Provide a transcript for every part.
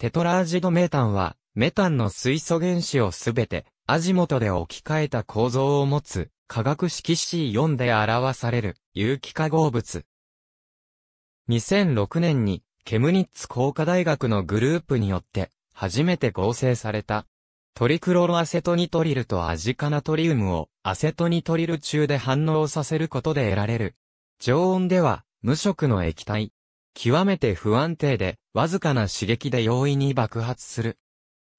テトラージドメタンは、メタンの水素原子をすべて、味元で置き換えた構造を持つ、化学式 C4 で表される、有機化合物。2006年に、ケムニッツ工科大学のグループによって、初めて合成された。トリクロロアセトニトリルとアジカナトリウムをアセトニトリル中で反応させることで得られる。常温では無色の液体。極めて不安定でわずかな刺激で容易に爆発する。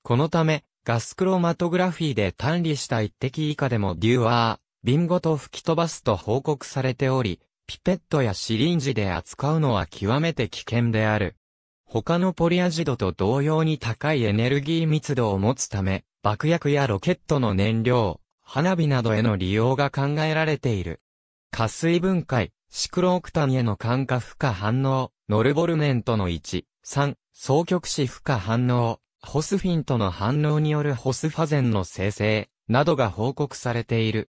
このため、ガスクロマトグラフィーで単理した一滴以下でもデュアー、瓶ごと吹き飛ばすと報告されており、ピペットやシリンジで扱うのは極めて危険である。他のポリアジドと同様に高いエネルギー密度を持つため、爆薬やロケットの燃料、花火などへの利用が考えられている。加水分解、シクロオクタンへの感化負荷反応、ノルボルメントの1。3、双極子負荷反応、ホスフィンとの反応によるホスファゼンの生成、などが報告されている。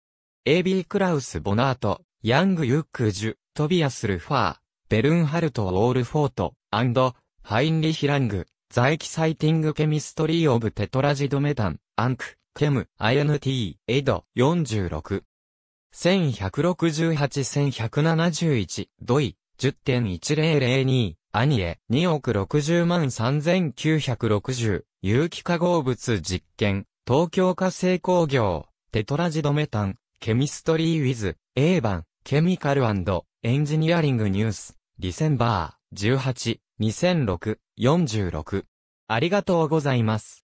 AB クラウス・ボナート、ヤング・ユック・ジュ、トビアス・ルファー、ベルンハルト・オールフォート、アンド、ハインリヒ・ラング、ザイキサイティング・ケミストリー・オブ・テトラジドメタン、アンク、ケム、INT、エド、46。1168-1171、ドイ、10.1002、アニエ、2億60万3960、有機化合物実験、東京化成工業、テトラジドメタン、ケミストリーウィズ、A 版、ケミカルエンジニアリングニュース、ディセンバー、18、2006、46。ありがとうございます。